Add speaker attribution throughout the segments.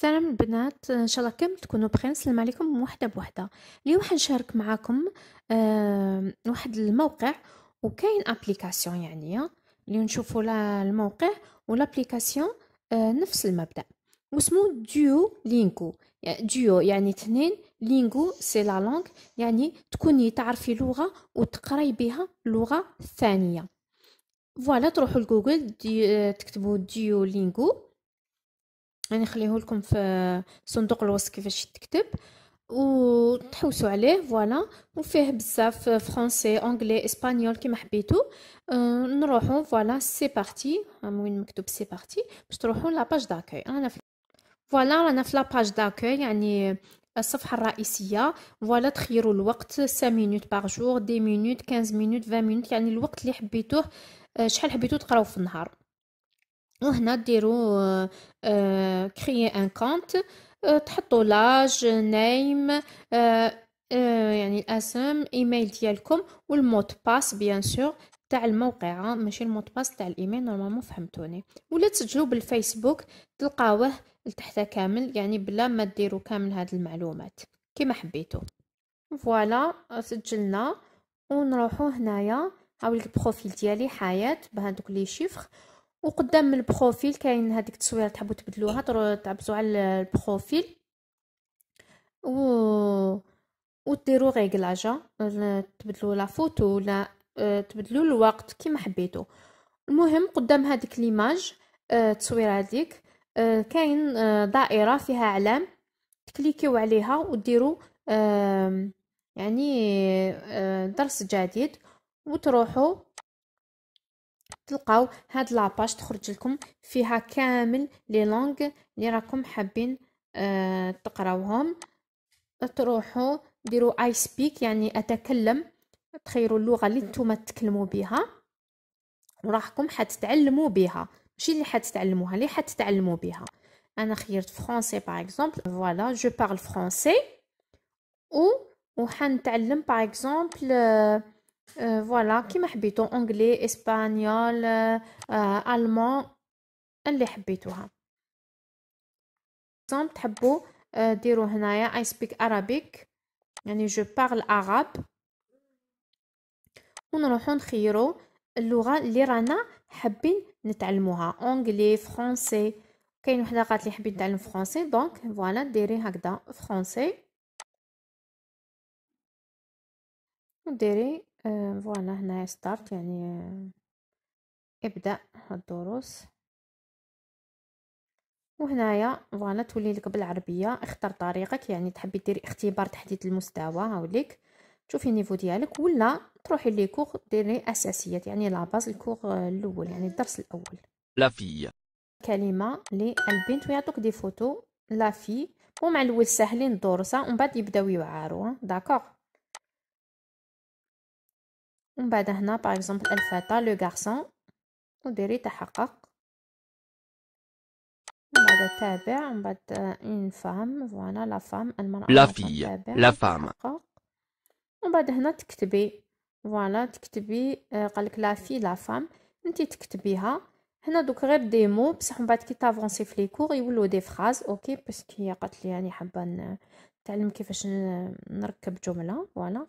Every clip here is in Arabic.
Speaker 1: سلام البنات ان شاء الله كم تكونوا بخير نسلم عليكم وحده بوحده اليوم حنشارك معاكم آه واحد الموقع وكاين ابليكاسيون يعني اللي نشوفوا لا الموقع والابليكاسيون آه نفس المبدا وسمو ديو لينكو ديو يعني اثنين لينكو سي لا لونغ يعني تكوني تعرفي لغه وتقراي بها اللغه الثانيه فوالا تروحوا لجوجل دي آه، تكتبوا ديو لينكو يعني خليه لكم في صندوق الوصف كيفاش تكتب وتحوسوا عليه فوالا وفيه بزاف فرونسي انجلي اسبانيول كيما حبيتو أه، نروحو فوالا سي بارتي أه، وين مكتوب سي بارتي باش تروحو لاباج داكوي انا في فوالا رانا في لاباج داكوي يعني الصفحه الرئيسيه فوالا تخيروا الوقت 5 مينوت باغ جور دي مينوت 15 مينوت 20 مينوت يعني الوقت اللي حبيتوه أه، شحال حبيتو تقراو في النهار وهنا ديروا كريي ان كونت تحطوا لاج نيم يعني الاسم ايميل ديالكم والموت باس بيان سور تاع الموقع ماشي الموت باس تاع الايميل نورمالمون فهمتوني ولا تسجلوا بالفيسبوك تلقاوه لتحت كامل يعني بلا ما ديروا كامل هاد المعلومات كما حبيتو فوالا سجلنا ونروحو هنايا عاود البروفيل ديالي حياه بهذوك لي شيفر وقدام البروفيل كاين هذيك التصويره تحبوا تبدلوها تعبزوا على البروفيل و وديروا ريغلاجا تبدلوا لا فوتو ولا آه، تبدلوا الوقت كيما حبيتو المهم قدام هذيك ليماج التصويره آه، هذيك آه، كاين دائره فيها علام تكليكيو عليها وديروا يعني درس جديد وتروحوا تلقاو هاد لاباج تخرج لكم فيها كامل لي لونغ لي راكم حابين آه تقراوهم تروحوا ديروا اي سبيك يعني اتكلم تخيروا اللغه اللي نتوما تتكلموا بها وراحكم حتتعلموا بها ماشي اللي حتتعلموها اللي حتتعلموا بها انا خيرت فرونسي باغ اكزومبل فوالا جو بارل فرونسي و وحنتعلم باغ اكزومبل آه، فوالا كيما حبيتو اونغلي اسبانيول المان اللي حبيتوها سون تحبوا ديروا هنايا اي سبيك ارابيك يعني جو بارل عرب ونروحو نخيرو اللغه اللي رانا حابين نتعلموها اونغلي فرونسي كاين وحده قالت لي حبيت نتعلم فرونسي دونك فوالا ديري هكذا فرونسي وديري آه، فوالا هنايا ستارت يعني آه، ابدأ الدروس وهنايا فوالا تولي لك بالعربيه اختر طريقك يعني تحبي ديري اختبار تحديد المستوى هاوليك تشوفي النيفو ديالك ولا تروحي لي كور ديري اساسيات يعني لا باز الكور آه، الاول يعني الدرس الاول لا في كلمه للبنت ويعطوك دي فوتو لا في ومع الاول ساهلين الدروس ومن بعد يبداو يعاروا داكوغ ومن بعد هنا باغ اكزومبل الفتى لو غارسون وديري تحقق من بعد تابع من بعد اون فام فوالا لا فام المرأة لا في لا فام ومن بعد هنا تكتبي فوالا تكتبي آه، قالك لا في لا فام انت تكتبيها هنا دوك غير دي مو بصح من بعد كي تافونسي في لي كور يولو دي فراز اوكي باسكو هي قالت لي راني حابه نتعلم كيفاش نركب جمله فوالا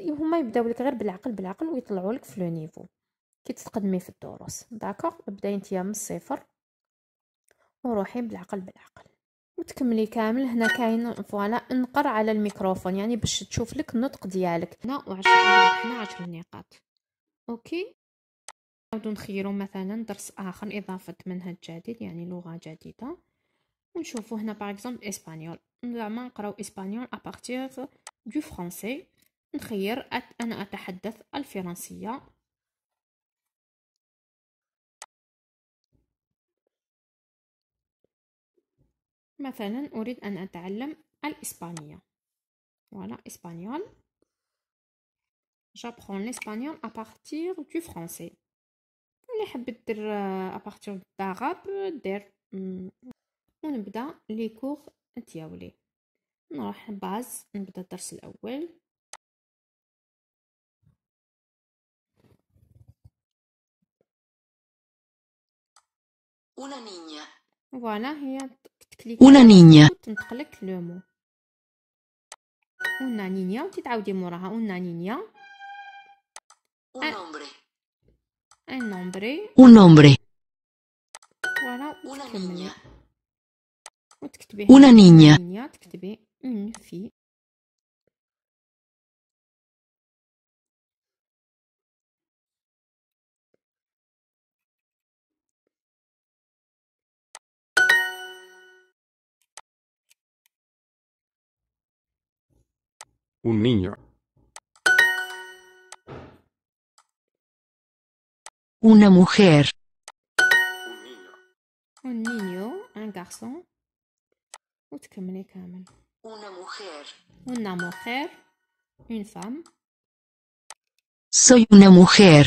Speaker 1: هما يبداو لك غير بالعقل بالعقل ويطلعوا لك في لو نيفو كي تتقدمي في الدروس داكوغ بداي نتيا من الصفر وروحي بالعقل بالعقل وتكملي كامل هنا كاين فوالا انقر على الميكروفون يعني باش تشوف لك النطق ديالك هنا وعشرة هنا عشر نقاط اوكي نعاودو نخيرو مثلا درس اخر اضافه منهج جديد يعني لغه جديده ونشوفو هنا باغ اكزومبل اسبانيول زعما نقراو اسبانيول ابغتيغ دو فرونسي نخير أنا أتحدث الفرنسية مثلا أريد أن أتعلم الإسبانية voilà espagnol j'apprends l'espagnol à partir du français اللي حبيت دير à partir العرب دير ونبدا لي كور ديالي نروح
Speaker 2: باز نبدا الدرس الاول
Speaker 1: Una niña. Voilà, Una niña. Una niña una niña. Un hombre. Un hombre.
Speaker 2: Un hombre. Una
Speaker 1: niña. Una niña.
Speaker 2: Un niño. Una mujer.
Speaker 1: Un niño. Un niño, un garçon. Una mujer. Una mujer. una femme.
Speaker 2: Soy una mujer.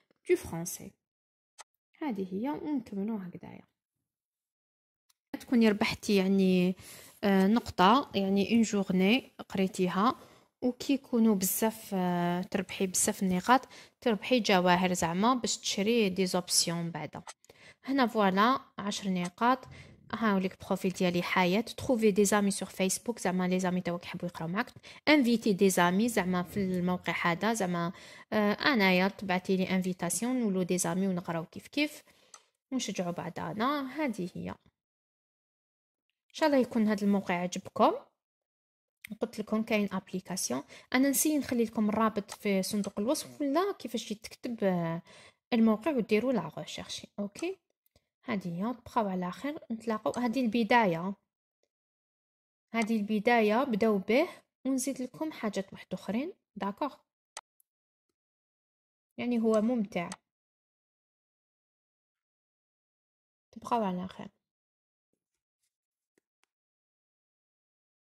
Speaker 1: دو فرونسي هذه هي ونكملو هكذايا تكوني ربحتي يعني آه، نقطة يعني اون جورني قريتيها وكي يكونوا بزاف آه، تربحي بزاف النقاط تربحي جواهر زعما باش تشري دي زوبسيون بعدا هنا فوالا عشر نقاط هاوليك بروفيل ديالي حياه تروفي دي زامي سور فيسبوك زعما لي زامي تاوعك يحبوا يقراو معاك انفيتي دي زامي زعما في الموقع هذا زعما آه انايا تبعتي لي انفيتاسيون نولو دي زامي ونقراو كيف كيف ونشجعوا بعضانا هذه هي ان شاء الله يكون هذا الموقع عجبكم قلت لكم كاين ابليكاسيون انا نسيت نخلي لكم الرابط في صندوق الوصف ولا كيفاش يتكتب آه، الموقع وديروا لا ريشيرشي اوكي هادي هي نبقاو على خير نتلاقاو هادي البدايه هادي البدايه بداو به ونزيد لكم حاجات واحد اخرين داكوغ
Speaker 2: يعني هو ممتع تبقاو على خير